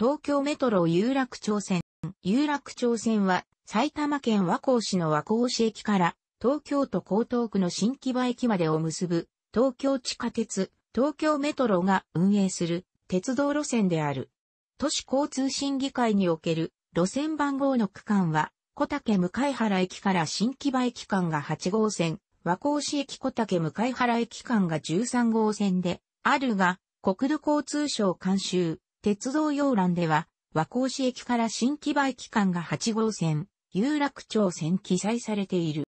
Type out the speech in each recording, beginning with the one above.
東京メトロ有楽町線。有楽町線は埼玉県和光市の和光市駅から東京都江東区の新木場駅までを結ぶ東京地下鉄、東京メトロが運営する鉄道路線である。都市交通審議会における路線番号の区間は小竹向原駅から新木場駅間が8号線、和光市駅小竹向原駅間が13号線であるが、国土交通省監修、鉄道要欄では、和光市駅から新木場駅間が8号線、有楽町線記載されている。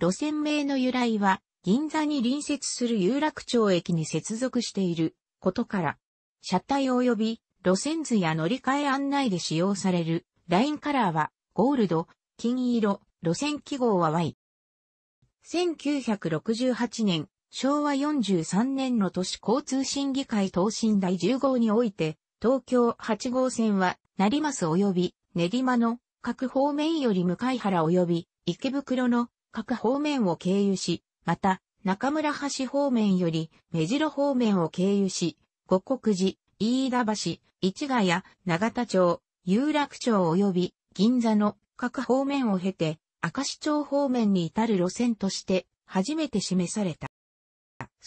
路線名の由来は、銀座に隣接する有楽町駅に接続していることから、車体及び路線図や乗り換え案内で使用されるラインカラーはゴールド、金色、路線記号は Y。1968年、昭和43年の都市交通審議会答申第10号において、東京8号線は、成増及び練馬の各方面より向原及び池袋の各方面を経由し、また、中村橋方面より目白方面を経由し、五国寺、飯田橋、市ヶ谷、長田町、有楽町及び銀座の各方面を経て、明石町方面に至る路線として初めて示された。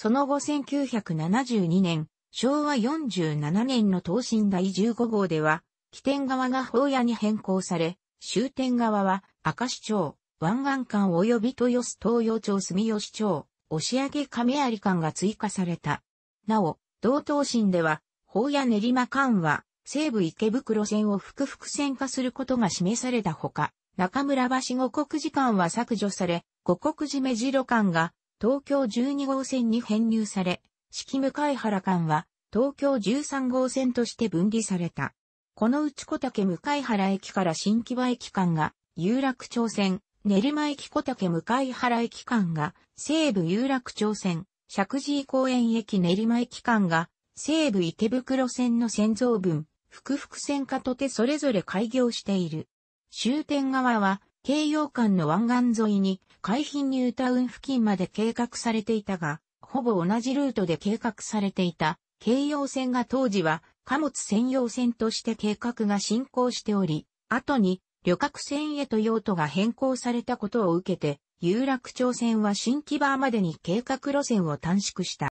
その後1972年、昭和47年の東進第15号では、起点側が法屋に変更され、終点側は赤市町、湾岸間及び豊洲東洋町住吉町、押上亀有間が追加された。なお、同東進では、法屋練馬間は、西武池袋線を複々線化することが示されたほか、中村橋五国時間は削除され、五国寺目白間が東京12号線に編入され、四季向原間は東京13号線として分離された。このうち小竹向原駅から新木場駅間が有楽町線、練馬駅小竹向原駅間が西武有楽町線、石神井公園駅練馬駅間が西武池袋線の線造分、福々線化とてそれぞれ開業している。終点側は京葉間の湾岸沿いに海浜ニュータウン付近まで計画されていたが、ほぼ同じルートで計画されていた京葉線が当時は貨物専用線として計画が進行しており、後に旅客船へと用途が変更されたことを受けて、有楽町線は新木場までに計画路線を短縮した。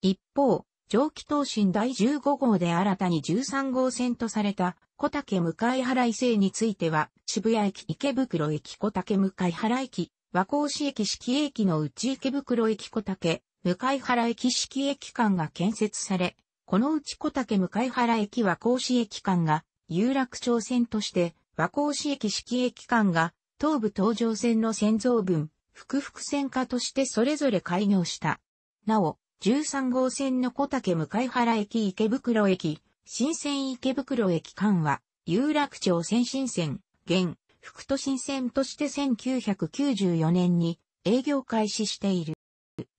一方、蒸気東進第15号で新たに13号線とされた小竹向原伊勢については、渋谷駅池袋駅小竹向原駅、和光市駅四季駅のうち池袋駅小竹、向原駅四季駅間が建設され、このうち小竹向原駅和光市駅間が有楽町線として、和光市駅四季駅間が東武東上線の線増分、複々線化としてそれぞれ開業した。なお、13号線の小竹向原駅池袋駅、新線池袋駅間は、有楽町先進線、現、福都新線として1994年に営業開始している。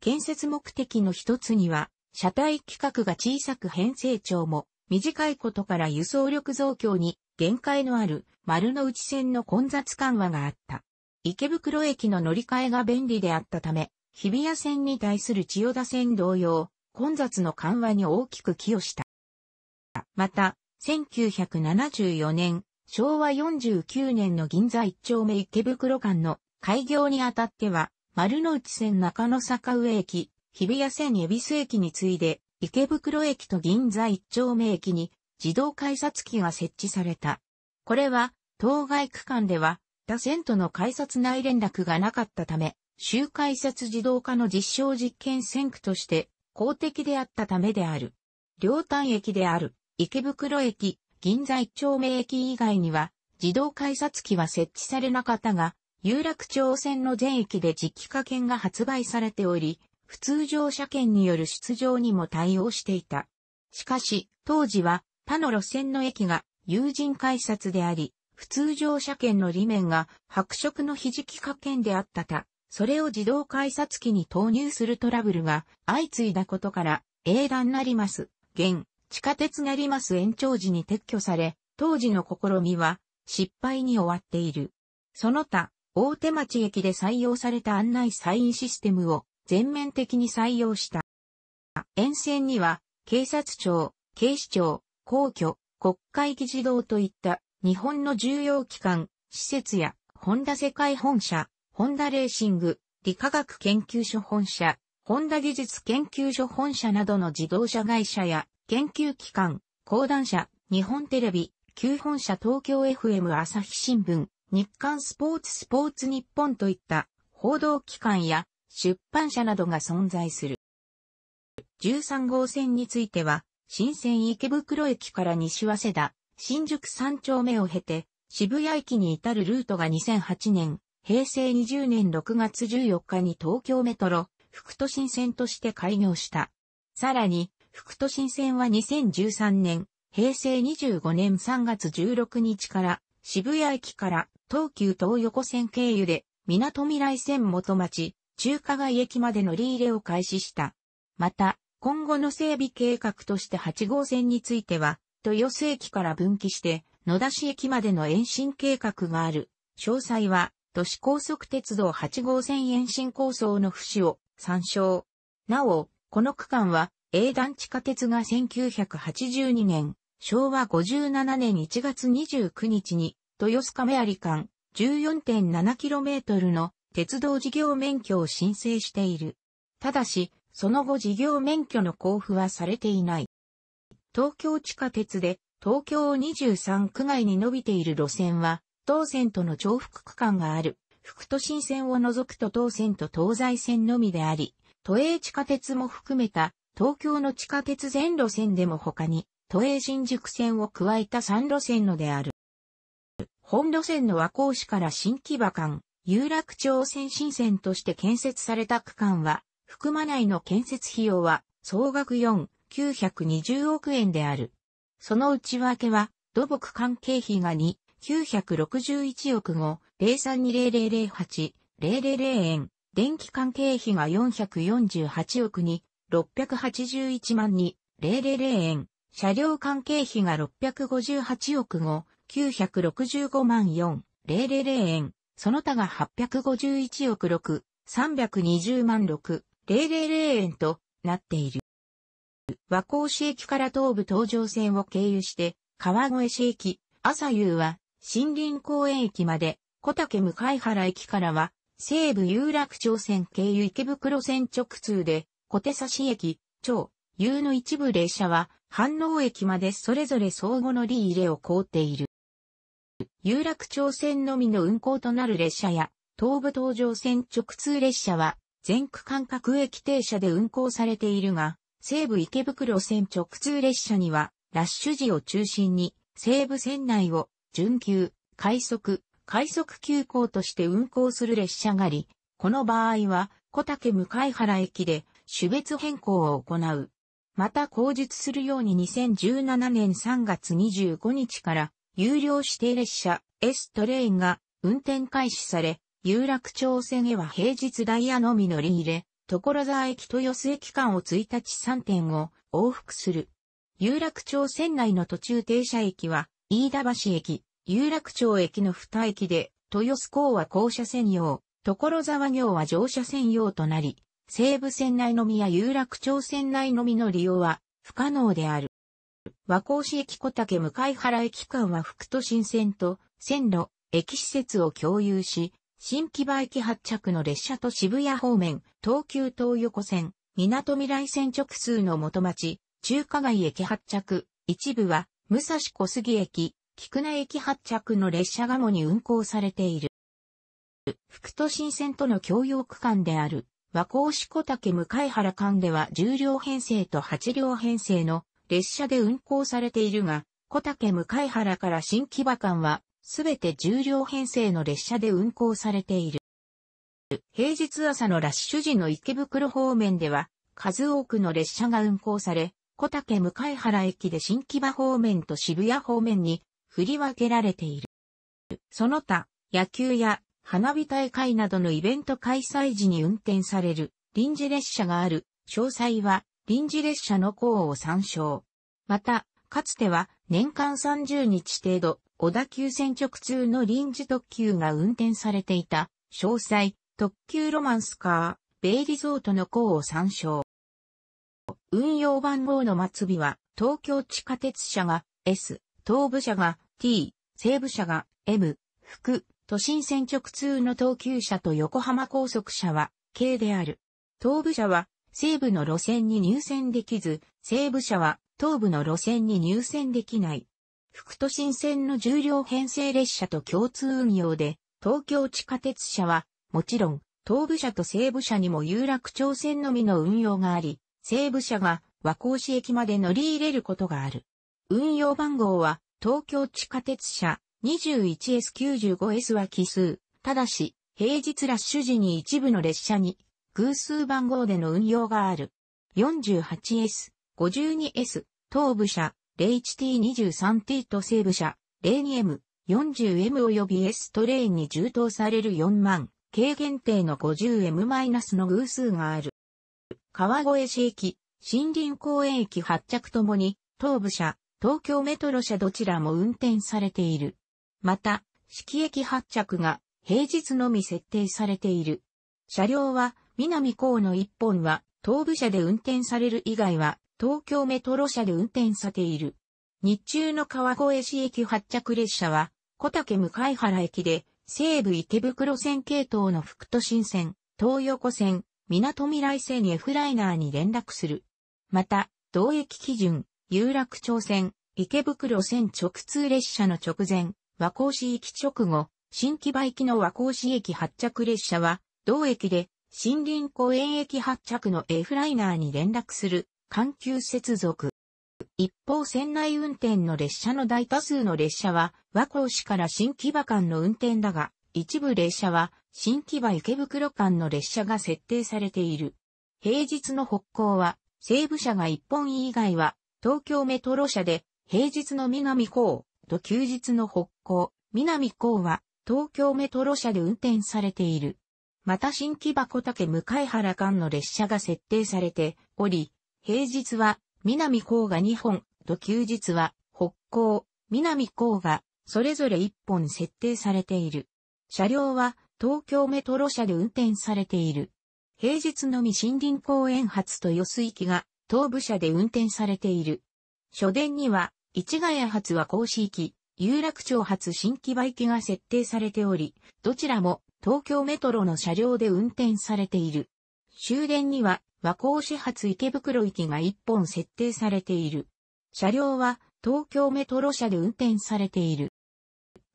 建設目的の一つには、車体規格が小さく編成長も短いことから輸送力増強に限界のある丸の内線の混雑緩和があった。池袋駅の乗り換えが便利であったため、日比谷線に対する千代田線同様、混雑の緩和に大きく寄与した。また、1974年、昭和49年の銀座一丁目池袋間の開業にあたっては、丸の内線中野坂上駅、日比谷線恵比寿駅に次いで、池袋駅と銀座一丁目駅に自動改札機が設置された。これは、当該区間では、他線との改札内連絡がなかったため、周回札自動化の実証実験先駆として公的であったためである。両端駅である池袋駅、銀座一丁目駅以外には自動改札機は設置されなかったが、有楽町線の全駅で実機化券が発売されており、普通乗車券による出場にも対応していた。しかし、当時は他の路線の駅が有人改札であり、普通乗車券の裏面が白色のひじき加券であったたそれを自動改札機に投入するトラブルが相次いだことから、英断なります、現、地下鉄なります延長時に撤去され、当時の試みは失敗に終わっている。その他、大手町駅で採用された案内サインシステムを全面的に採用した。沿線には、警察庁、警視庁、皇居、国会議事堂といった日本の重要機関、施設や、ホンダ世界本社、ホンダレーシング、理化学研究所本社、ホンダ技術研究所本社などの自動車会社や研究機関、講談社、日本テレビ、旧本社東京 FM 朝日新聞、日刊スポーツスポーツ日本といった報道機関や出版社などが存在する。13号線については、新鮮池袋駅から西早稲田、新宿3丁目を経て、渋谷駅に至るルートが2008年平成20年6月14日に東京メトロ、副都心線として開業した。さらに、副都心線は2013年、平成25年3月16日から渋谷駅から東急東横線経由で港未来線元町、中華街駅まで乗り入れを開始した。また、今後の整備計画として8号線については、豊洲駅から分岐して野田市駅までの延伸計画がある。詳細は都市高速鉄道8号線延伸構想の節を参照。なお、この区間は、A 団地下鉄が1982年、昭和57年1月29日に、豊洲亀有間 14.7km の鉄道事業免許を申請している。ただし、その後事業免許の交付はされていない。東京地下鉄で東京23区外に伸びている路線は東線との重複区間がある、副都心線を除くと東線と東西線のみであり、都営地下鉄も含めた東京の地下鉄全路線でも他に、都営新宿線を加えた3路線のである。本路線の和光市から新木場間、有楽町線新線として建設された区間は、含まないの建設費用は総額4、920億円である。その内訳は、土木関係費が2、961億後、0320008000円、電気関係費が448億に、681万に、000円、車両関係費が658億後、965万4、000円、その他が851億6、320万6、000円となっている。和光市駅から東武東上線を経由して、川越市駅、朝夕は森林公園駅まで、小竹向原駅からは、西武有楽町線経由池袋線直通で、小手差し駅、町、有の一部列車は、反応駅までそれぞれ相互乗り入れを凍っている。有楽町線のみの運行となる列車や、東武東上線直通列車は、全区間各駅停車で運行されているが、西武池袋線直通列車には、ラッシュ時を中心に、西武線内を準急、快速、快速急行として運行する列車があり、この場合は小竹向原駅で種別変更を行う。また口述するように2017年3月25日から有料指定列車 S トレインが運転開始され、有楽町線へは平日ダイヤのみ乗り入れ、所沢駅と寄洲駅間を1日3点を往復する。有楽町線内の途中停車駅は、飯田橋駅、有楽町駅の二駅で、豊洲港は降車専用、所沢行は乗車専用となり、西武線内のみや有楽町線内のみの利用は不可能である。和光市駅小竹向原駅間は副都心線と線路、駅施設を共有し、新木場駅発着の列車と渋谷方面、東急東横線、港未来線直通の元町、中華街駅発着、一部は武蔵小杉駅、菊名駅発着の列車が主に運行されている。副都心線との共用区間である和光市小竹向原間では10両編成と8両編成の列車で運行されているが、小竹向原から新木場間はすべて10両編成の列車で運行されている。平日朝のラッシュ時の池袋方面では数多くの列車が運行され、小竹向原駅で新木場方面と渋谷方面に振り分けられている。その他、野球や花火大会などのイベント開催時に運転される臨時列車がある、詳細は臨時列車の項を参照。また、かつては年間30日程度、小田急線直通の臨時特急が運転されていた、詳細、特急ロマンスカー、ベイリゾートの項を参照。運用番号の末尾は、東京地下鉄車が S、東部車が T、西部車が M、副、都心線直通の東急車と横浜高速車は K である。東部車は西部の路線に入線できず、西部車は東部の路線に入線できない。副都心線の重量編成列車と共通運用で、東京地下鉄車は、もちろん、東部車と西部車にも有楽町線のみの運用があり、西部車が和光市駅まで乗り入れることがある。運用番号は東京地下鉄車 21S95S は奇数、ただし、平日ラッシュ時に一部の列車に偶数番号での運用がある。48S、52S、東部車、01T23T と西部車、02M、40M 及び S トレインに充当される4万、軽限定の 50M- の偶数がある。川越市駅、森林公園駅発着ともに、東部車、東京メトロ車どちらも運転されている。また、四季駅発着が平日のみ設定されている。車両は南港の1本は東部車で運転される以外は東京メトロ車で運転されている。日中の川越市駅発着列車は小竹向原駅で西武池袋線系統の副都心線、東横線、港未来線 F ライナーに連絡する。また、同駅基準、有楽町線、池袋線直通列車の直前、和光市行き直後、新木場行きの和光市駅発着列車は、同駅で、森林公園駅発着の F ライナーに連絡する、環球接続。一方船内運転の列車の大多数の列車は、和光市から新木場間の運転だが、一部列車は、新木場池袋間の列車が設定されている。平日の北行は、西部車が一本以外は、東京メトロ社で、平日の南港と休日の北港、南港は東京メトロ社で運転されている。また新木箱竹向原間の列車が設定されており、平日は南港が2本と休日は北港、南港がそれぞれ1本設定されている。車両は東京メトロ社で運転されている。平日のみ森林公園発と予水機が東部車で運転されている。書伝には、市ヶ谷発は甲子域、有楽町発新木場行きが設定されており、どちらも東京メトロの車両で運転されている。終電には和光市発池袋行きが一本設定されている。車両は東京メトロ車で運転されている。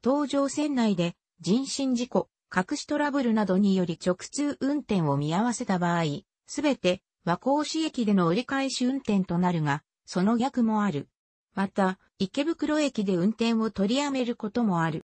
東上線内で人身事故、隠しトラブルなどにより直通運転を見合わせた場合、すべて和光市駅での折り返し運転となるが、その逆もある。また、池袋駅で運転を取りやめることもある。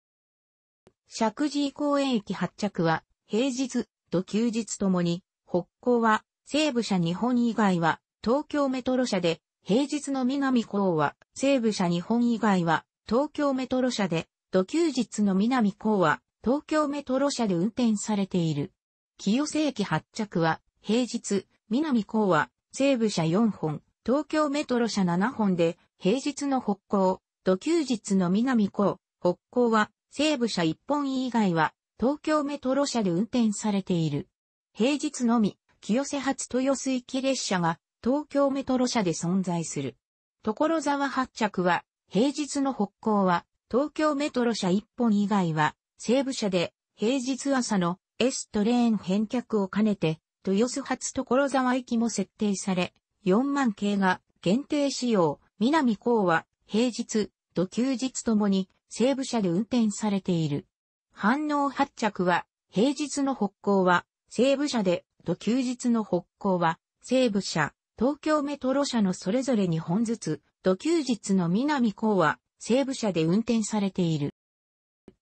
石神井公園駅発着は、平日、と休日ともに、北港は、西武車日本以外は、東京メトロ車で、平日の南港は、西武車日本以外は、東京メトロ車で、土休日の南港は、東京メトロ車で運転されている。清瀬駅発着は、平日、南港は、西部車4本、東京メトロ車7本で、平日の北港、土休日の南港、北港は、西部車1本以外は、東京メトロ車で運転されている。平日のみ、清瀬発豊洲行き列車が、東京メトロ車で存在する。所沢発着は、平日の北港は、東京メトロ車1本以外は、西部車で、平日朝の S トレーン返却を兼ねて、豊洲発所沢行きも設定され、4万系が限定仕様、南港は平日、土休日ともに西部車で運転されている。反応発着は平日の北港は西部車で、土休日の北港は西部車、東京メトロ車のそれぞれ2本ずつ、土休日の南港は西部車で運転されている。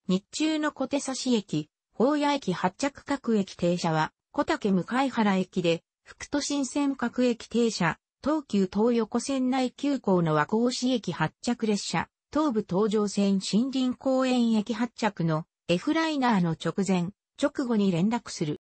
日中の小手差し駅、宝屋駅発着各駅停車は、小竹向原駅で、福都新線各駅停車、東急東横線内急行の和光市駅発着列車、東武東上線森林公園駅発着の F ライナーの直前、直後に連絡する。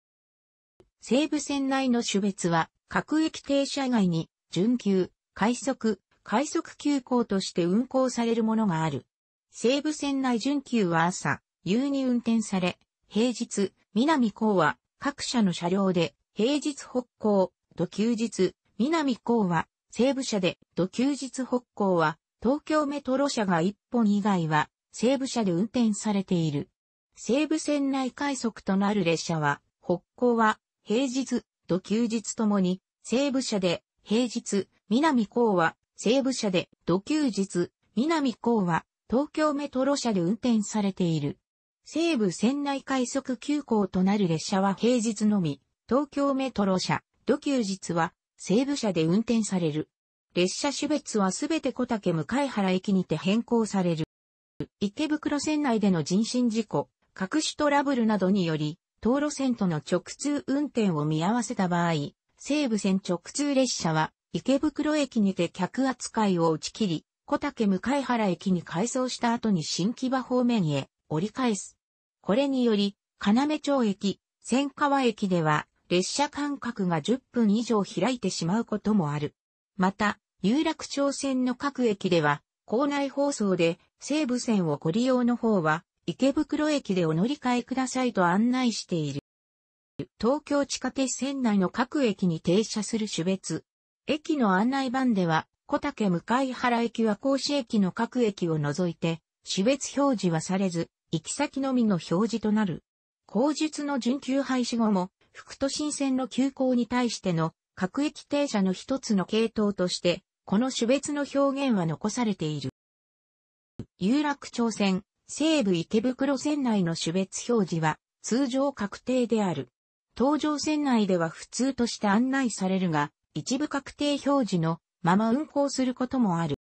西武線内の種別は、各駅停車外に、準急、快速、快速急行として運行されるものがある。西武線内準急は朝、夕に運転され、平日、南高は各社の車両で平日北行、土休日、南港は西部車で土休日北行は東京メトロ車が1本以外は西部車で運転されている。西部線内快速となる列車は北行は平日、土休日ともに西部車で平日、南港は西部車で土休日、南港は東京メトロ車で運転されている。西武線内快速急行となる列車は平日のみ、東京メトロ車、土休日は西武車で運転される。列車種別はすべて小竹向原駅にて変更される。池袋線内での人身事故、各種トラブルなどにより、道路線との直通運転を見合わせた場合、西武線直通列車は池袋駅にて客扱いを打ち切り、小竹向原駅に改装した後に新木場方面へ折り返す。これにより、要町駅、千川駅では、列車間隔が10分以上開いてしまうこともある。また、有楽町線の各駅では、校内放送で西武線をご利用の方は、池袋駅でお乗り換えくださいと案内している。東京地下鉄線内の各駅に停車する種別。駅の案内板では、小竹向原駅は甲子駅の各駅を除いて、種別表示はされず、行き先のみの表示となる。口述の準急廃止後も、副都心線の急行に対しての各駅停車の一つの系統として、この種別の表現は残されている。有楽町線、西武池袋線内の種別表示は、通常確定である。東上線内では普通として案内されるが、一部確定表示のまま運行することもある。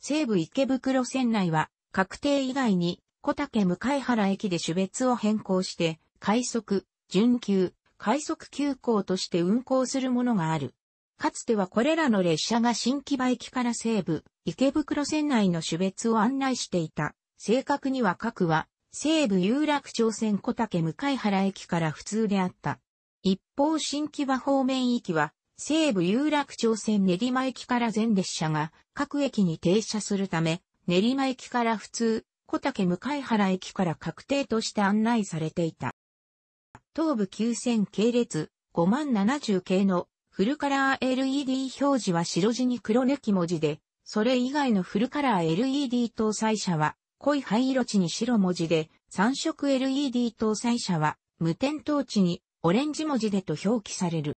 西武池袋線内は、確定以外に小竹向原駅で種別を変更して、快速、準急、快速急行として運行するものがある。かつてはこれらの列車が新木場駅から西部、池袋線内の種別を案内していた。正確には各は、西部有楽町線小竹向原駅から普通であった。一方新木場方面駅は、西部有楽町線練馬駅から全列車が各駅に停車するため、練馬駅から普通、小竹向原駅から確定として案内されていた。東部9000系列5070系のフルカラー LED 表示は白地に黒抜き文字で、それ以外のフルカラー LED 搭載車は濃い灰色地に白文字で、3色 LED 搭載車は無点灯地にオレンジ文字でと表記される。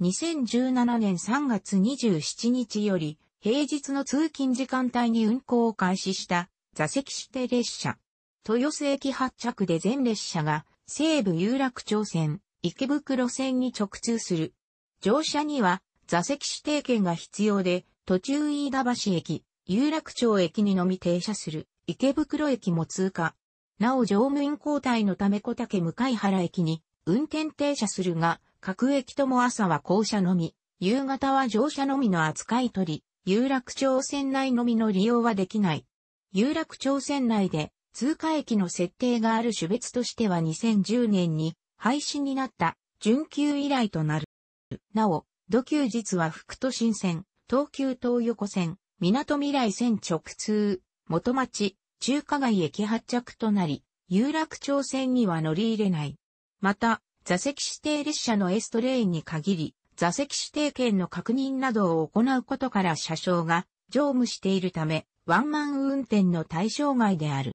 2017年3月27日より平日の通勤時間帯に運行を開始した座席指定列車。豊洲駅発着で全列車が西武有楽町線、池袋線に直通する。乗車には座席指定券が必要で、途中飯田橋駅、有楽町駅にのみ停車する池袋駅も通過。なお乗務員交代のため小竹向原駅に運転停車するが、各駅とも朝は降車のみ、夕方は乗車のみの扱い取り、有楽町線内のみの利用はできない。有楽町線内で通過駅の設定がある種別としては2010年に廃止になった準急以来となる。なお、土休日は福都新線、東急東横線、港未来線直通、元町、中華街駅発着となり、有楽町線には乗り入れない。また、座席指定列車のエストレインに限り、座席指定券の確認などを行うことから車掌が乗務しているため、ワンマン運転の対象外である。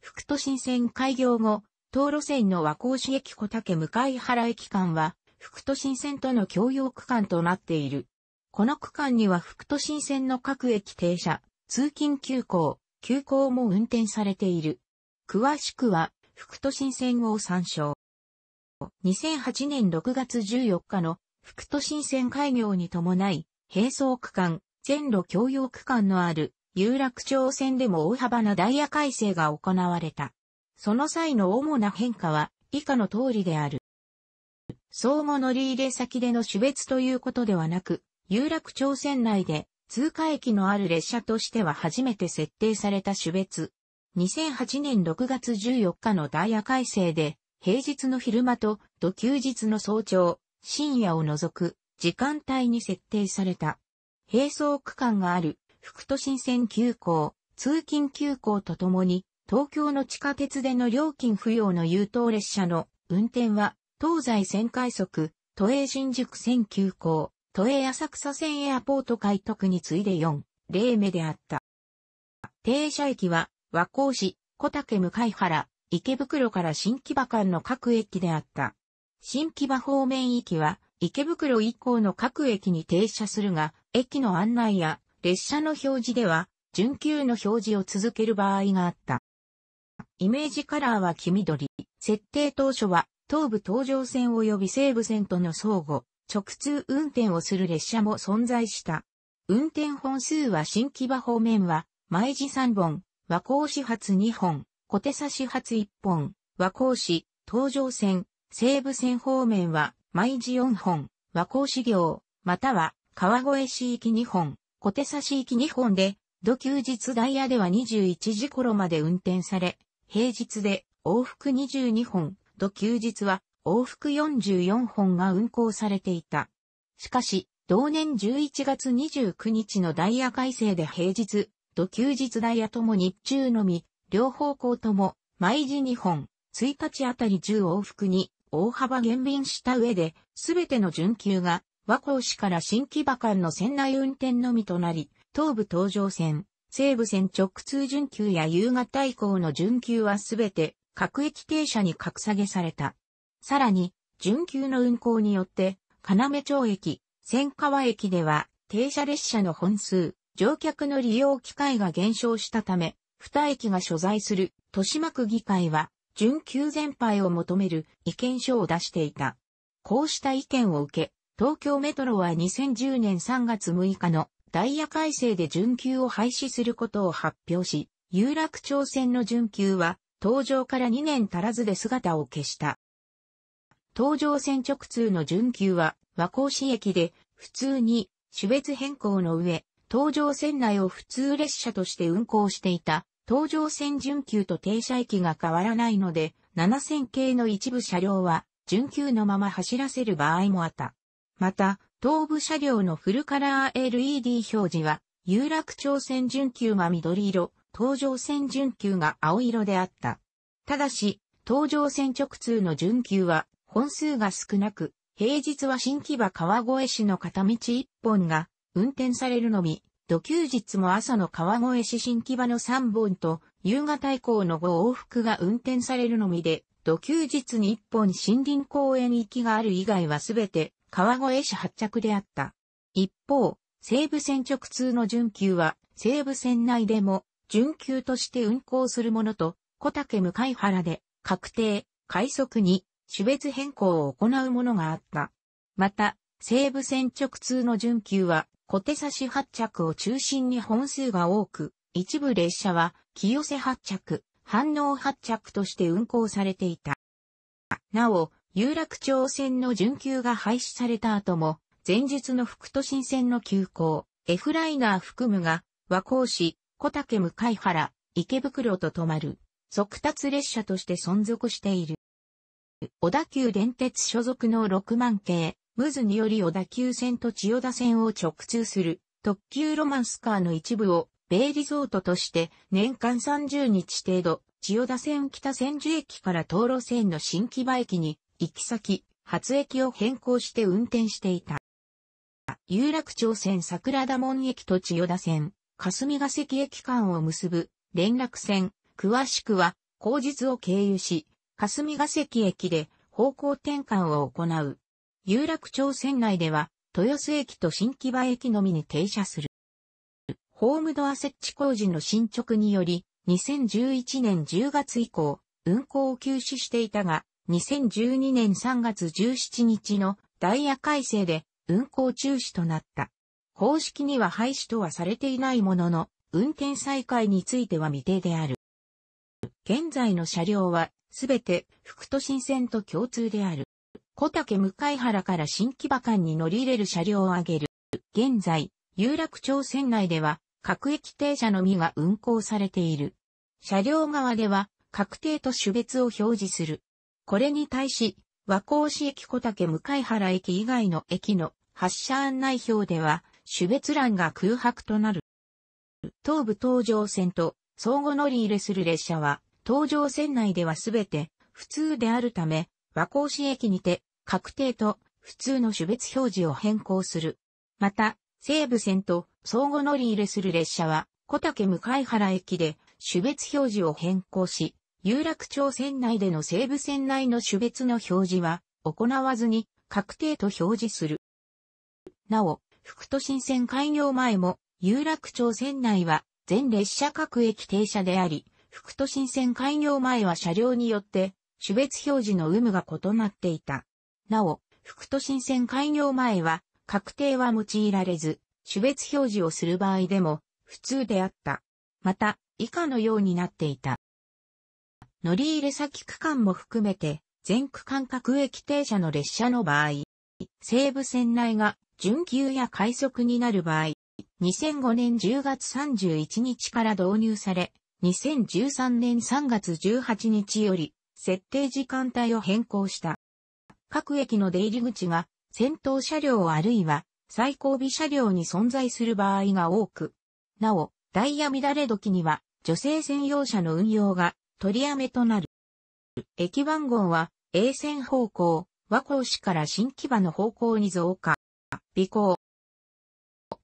副都心線開業後、道路線の和光市駅小竹向原駅間は、副都心線との共用区間となっている。この区間には副都心線の各駅停車、通勤急行、急行も運転されている。詳しくは、副都心線を参照。2008年6月14日の副都心線開業に伴い、並走区間、線路共用区間のある有楽町線でも大幅なダイヤ改正が行われた。その際の主な変化は以下の通りである。相互乗り入れ先での種別ということではなく、有楽町線内で通過駅のある列車としては初めて設定された種別。2008年6月14日のダイヤ改正で、平日の昼間と土休日の早朝、深夜を除く時間帯に設定された。並走区間がある、副都心線急行、通勤急行とともに、東京の地下鉄での料金不要の優等列車の運転は、東西線快速、都営新宿線急行、都営浅草線エアポート開拓に次いで4、例目であった。停車駅は、和光市、小竹向原、池袋から新木場間の各駅であった。新木場方面駅は、池袋以降の各駅に停車するが、駅の案内や列車の表示では、準急の表示を続ける場合があった。イメージカラーは黄緑。設定当初は、東武東上線及び西武線との相互、直通運転をする列車も存在した。運転本数は新木場方面は、毎時3本、和光始発2本、小手差始発1本、和光市、東上線、西武線方面は、毎時4本、和光市行、または、川越市域2本、小手差市域2本で、土休日ダイヤでは21時頃まで運転され、平日で往復22本、土休日は往復44本が運行されていた。しかし、同年11月29日のダイヤ改正で平日、土休日ダイヤとも日中のみ、両方向とも、毎時2本、1日あたり10往復に大幅減便した上で、すべての準急が和光市から新木場間の船内運転のみとなり、東武東上線、西武線直通準急や夕方以降の準急はすべて各駅停車に格下げされた。さらに、準急の運行によって、金目町駅、千川駅では停車列車の本数、乗客の利用機会が減少したため、二駅が所在する豊島区議会は、準急全廃を求める意見書を出していた。こうした意見を受け、東京メトロは2010年3月6日のダイヤ改正で準急を廃止することを発表し、有楽町線の準急は、登場から2年足らずで姿を消した。東上線直通の準急は和光市駅で普通に種別変更の上、登場線内を普通列車として運行していた登場線準急と停車駅が変わらないので、7000系の一部車両は準急のまま走らせる場合もあった。また、東部車両のフルカラー LED 表示は、有楽町線準急が緑色、東上線準急が青色であった。ただし、東上線直通の準急は、本数が少なく、平日は新木場川越市の片道1本が、運転されるのみ、土休日も朝の川越市新木場の3本と、夕方以降の5往復が運転されるのみで、土休日に1本森林公園行きがある以外はすべて川越市発着であった。一方、西武線直通の準急は、西武線内でも、準急として運行するものと、小竹向原で、確定、快速に、種別変更を行うものがあった。また、西武線直通の準急は、小手差し発着を中心に本数が多く、一部列車は、清瀬発着、反応発着として運行されていた。なお、有楽町線の準急が廃止された後も、前日の副都心線の急行、F ライナー含むが、和光市、小竹向原、池袋と止まる、速達列車として存続している。小田急電鉄所属の6万系、ムズにより小田急線と千代田線を直通する特急ロマンスカーの一部を米リゾートとして年間30日程度千代田線北千住駅から東路線の新木場駅に行き先、発駅を変更して運転していた。有楽町線桜田門駅と千代田線、霞ヶ関駅間を結ぶ連絡線、詳しくは、後日を経由し、霞ヶ関駅で方向転換を行う。有楽町線内では、豊洲駅と新木場駅のみに停車する。ホームドア設置工事の進捗により、2011年10月以降、運行を休止していたが、2012年3月17日のダイヤ改正で運行中止となった。公式には廃止とはされていないものの、運転再開については未定である。現在の車両は、すべて、副都心線と共通である。小竹向原から新木場間に乗り入れる車両を挙げる。現在、有楽町線内では、各駅停車のみが運行されている。車両側では、確定と種別を表示する。これに対し、和光市駅小竹向原駅以外の駅の発車案内表では、種別欄が空白となる。東武東上線と相互乗り入れする列車は、東上線内ではすべて普通であるため、和光市駅にて確定と普通の種別表示を変更する。また、西武線と相互乗り入れする列車は、小竹向原駅で種別表示を変更し、有楽町線内での西武線内の種別の表示は、行わずに、確定と表示する。なお、副都心線開業前も、有楽町線内は、全列車各駅停車であり、副都心線開業前は車両によって、種別表示の有無が異なっていた。なお、副都心線開業前は、確定は用いられず、種別表示をする場合でも、普通であった。また、以下のようになっていた。乗り入れ先区間も含めて、全区間各駅停車の列車の場合、西武線内が準急や快速になる場合、2005年10月31日から導入され、2013年3月18日より、設定時間帯を変更した。各駅の出入り口が、先頭車両あるいは、最後尾車両に存在する場合が多く、なお、ダイヤ乱れ時には、女性専用車の運用が取りやめとなる。駅番号は、A 線方向、和光市から新木場の方向に増加、尾行。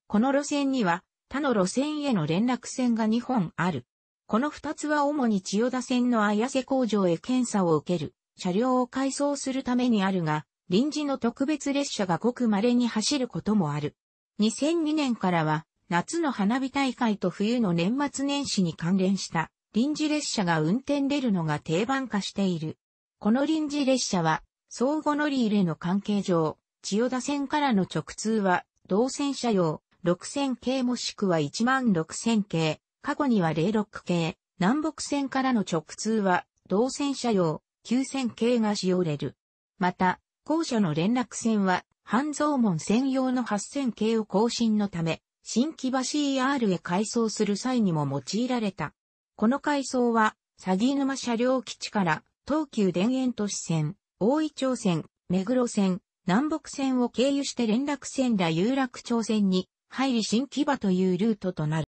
この路線には、他の路線への連絡線が2本ある。この2つは主に千代田線の綾瀬工場へ検査を受ける、車両を改装するためにあるが、臨時の特別列車がごく稀に走ることもある。2002年からは、夏の花火大会と冬の年末年始に関連した臨時列車が運転出るのが定番化している。この臨時列車は、相互乗り入れの関係上、千代田線からの直通は、同線車用、6000系もしくは16000系、過去には06系、南北線からの直通は、同線車用、9000系が使用れる。また、校舎の連絡線は、半蔵門専用の8000系を更新のため、新木橋 ER へ改装する際にも用いられた。この階層は、鷺沼車両基地から、東急田園都市線、大井町線、目黒線、南北線を経由して連絡線ら有楽町線に入り新木場というルートとなる。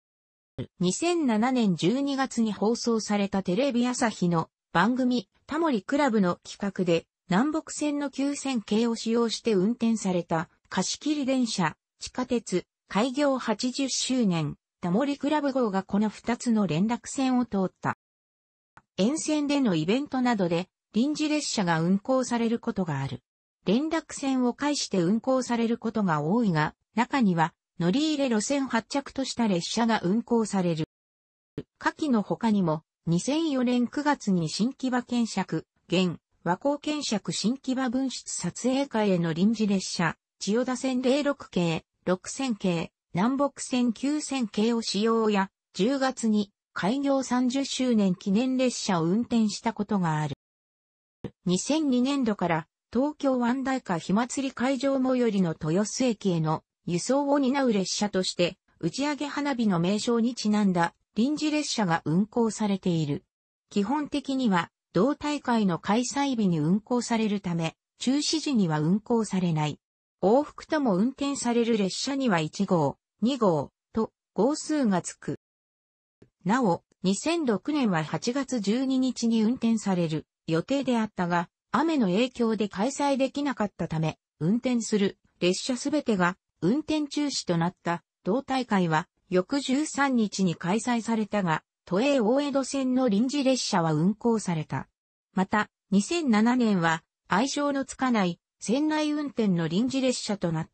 2007年12月に放送されたテレビ朝日の番組タモリクラブの企画で南北線の急線系を使用して運転された貸し切り電車、地下鉄、開業80周年タモリクラブ号がこの2つの連絡線を通った。沿線でのイベントなどで臨時列車が運行されることがある。連絡線を介して運行されることが多いが、中には乗り入れ路線発着とした列車が運行される。下記の他にも、2004年9月に新木場検釈、現、和光検釈新木場分室撮影会への臨時列車、千代田線06系、6000系、南北線9000系を使用や、10月に開業30周年記念列車を運転したことがある。2002年度から東京湾大化火祭り会場最寄りの豊洲駅への輸送を担う列車として、打ち上げ花火の名称にちなんだ臨時列車が運行されている。基本的には同大会の開催日に運行されるため、中止時には運行されない。往復とも運転される列車には1号、2号と号数がつく。なお、2006年は8月12日に運転される予定であったが、雨の影響で開催できなかったため、運転する列車すべてが運転中止となった同大会は翌13日に開催されたが、都営大江戸線の臨時列車は運行された。また、2007年は愛称のつかない船内運転の臨時列車となっ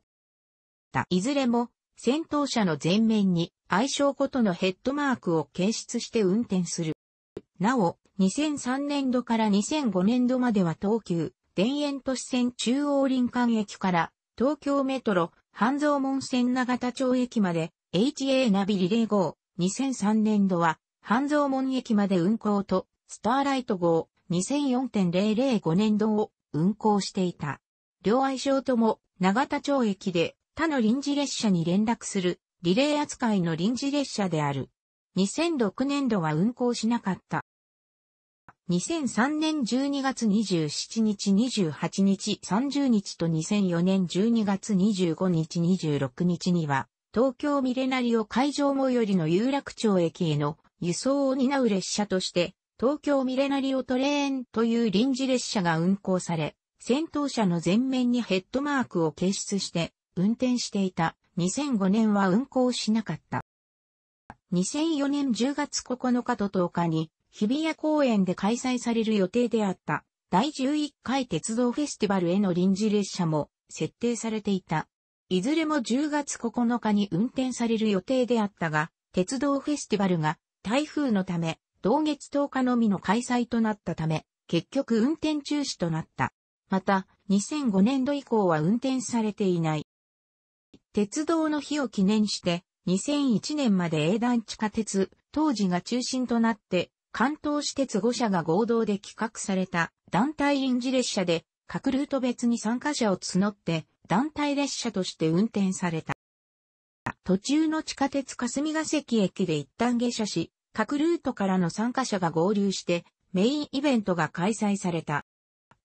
た。いずれも先頭車の前面に愛称ごとのヘッドマークを検出して運転する。なお、2003年度から2005年度までは東急、田園都市線中央林間駅から東京メトロ、半蔵門線長田町駅まで HA ナビリレー号、2003年度は半蔵門駅まで運行とスターライト号、2004.005年度を運行していた。両愛称とも長田町駅で他の臨時列車に連絡するリレー扱いの臨時列車である。2006年度は運行しなかった。2003年12月27日28日30日と2004年12月25日26日には、東京ミレナリオ会場最寄りの有楽町駅への輸送を担う列車として、東京ミレナリオトレーンという臨時列車が運行され、先頭車の前面にヘッドマークを掲出して、運転していた。2005年は運行しなかった。2004年10月9日と10日に日比谷公園で開催される予定であった第11回鉄道フェスティバルへの臨時列車も設定されていた。いずれも10月9日に運転される予定であったが、鉄道フェスティバルが台風のため同月10日のみの開催となったため、結局運転中止となった。また、2005年度以降は運転されていない。鉄道の日を記念して、2001年まで営団地下鉄、当時が中心となって、関東私鉄5社が合同で企画された団体臨時列車で、各ルート別に参加者を募って、団体列車として運転された。途中の地下鉄霞ヶ関駅で一旦下車し、各ルートからの参加者が合流して、メインイベントが開催された。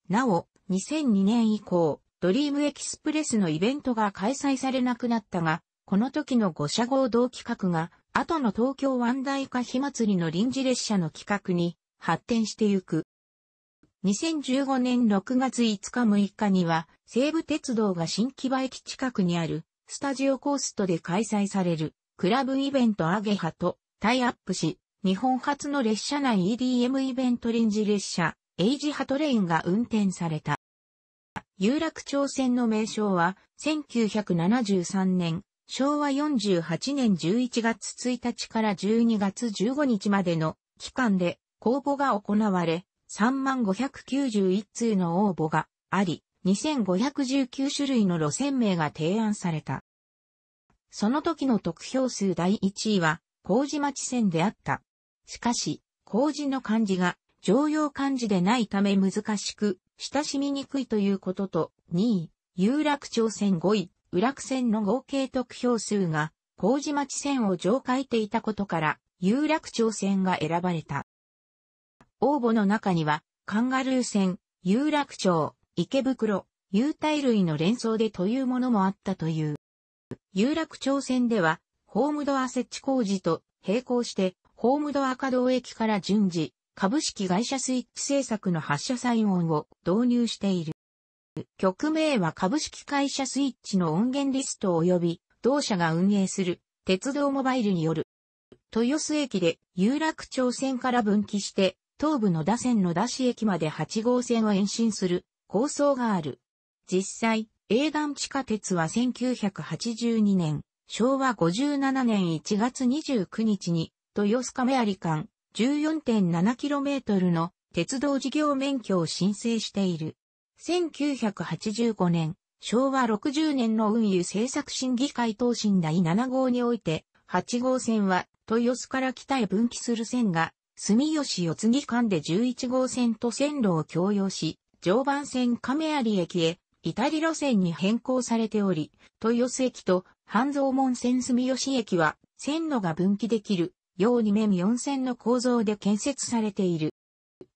なお、2002年以降、ドリームエキスプレスのイベントが開催されなくなったが、この時の五社合同企画が、後の東京湾大化火祭りの臨時列車の企画に発展してゆく。2015年6月5日6日には、西武鉄道が新木場駅近くにある、スタジオコーストで開催される、クラブイベントアゲハとタイアップし、日本初の列車内 EDM イベント臨時列車、エイジハトレインが運転された。有楽町線の名称は、1973年、昭和48年11月1日から12月15日までの期間で公募が行われ、3591通の応募があり、2519種類の路線名が提案された。その時の得票数第1位は、麹町線であった。しかし、麹の漢字が常用漢字でないため難しく、親しみにくいということと、2位、有楽町線5位、有楽線の合計得票数が、麹町線を上回っていたことから、有楽町線が選ばれた。応募の中には、カンガルー線、有楽町、池袋、有体類の連想でというものもあったという。有楽町線では、ホームドア設置工事と並行して、ホームドア稼働駅から順次、株式会社スイッチ製作の発射サイン音を導入している。曲名は株式会社スイッチの音源リスト及び同社が運営する鉄道モバイルによる。豊洲駅で有楽町線から分岐して東部の田線の田市駅まで8号線を延伸する構想がある。実際、営団地下鉄は1982年、昭和57年1月29日に豊洲亀有間 14.7km の鉄道事業免許を申請している。1985年、昭和60年の運輸政策審議会答申第7号において、8号線は豊洲から北へ分岐する線が、住吉四つ木間で11号線と線路を共用し、常磐線亀有駅へ、至り路線に変更されており、豊洲駅と半蔵門線住吉駅は線路が分岐できる用2面4線の構造で建設されている。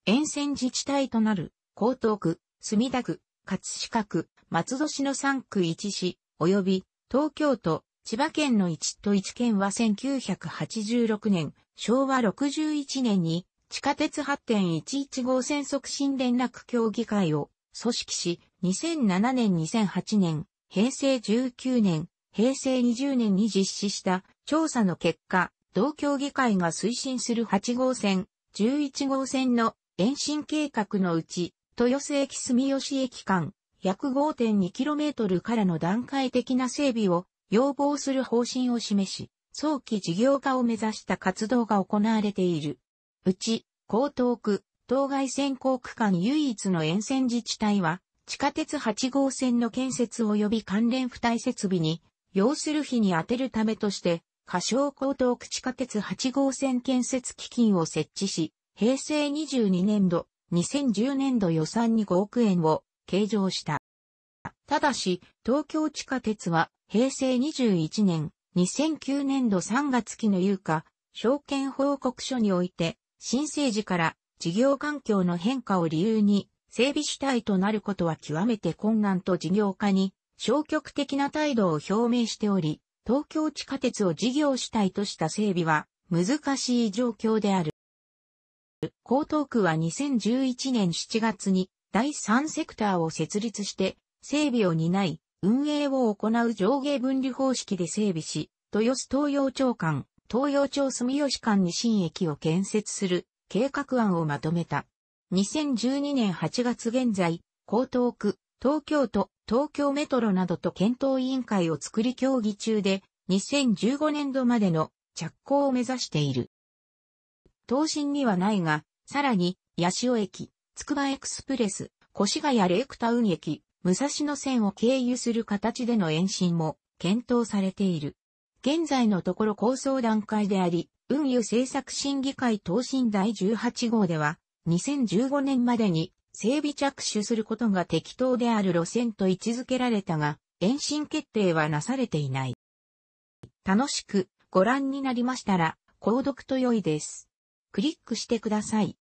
沿線自治体となる、江東区、墨田区、葛飾区、松戸市の3区1市、及び東京都、千葉県の1都1県は1986年、昭和61年に地下鉄8.11号線促進連絡協議会を組織し、2007年2008年、平成19年、平成20年に実施した調査の結果、同協議会が推進する8号線、11号線の延伸計画のうち、豊洲駅住吉駅間、約 5.2km からの段階的な整備を要望する方針を示し、早期事業化を目指した活動が行われている。うち、江東区、当該線交区間唯一の沿線自治体は、地下鉄8号線の建設及び関連付帯設備に、要する費に充てるためとして、仮称高等地下鉄8号線建設基金を設置し、平成22年度、2010年度予算に5億円を計上した。ただし、東京地下鉄は平成21年、2009年度3月期の有価、証券報告書において、新生時から事業環境の変化を理由に整備主体となることは極めて困難と事業家に消極的な態度を表明しており、東京地下鉄を事業主体とした整備は難しい状況である。江東区は2011年7月に第3セクターを設立して整備を担い、運営を行う上下分離方式で整備し、豊洲東洋町間、東洋町住吉間に新駅を建設する計画案をまとめた。2012年8月現在、江東区、東京都、東京メトロなどと検討委員会を作り協議中で、2015年度までの着工を目指している。東進にはないが、さらに、八潮駅、つくばエクスプレス、越谷レイクタウン駅、武蔵野線を経由する形での延伸も検討されている。現在のところ構想段階であり、運輸政策審議会答申第18号では、2015年までに整備着手することが適当である路線と位置づけられたが、延伸決定はなされていない。楽しくご覧になりましたら、購読と良いです。クリックしてください。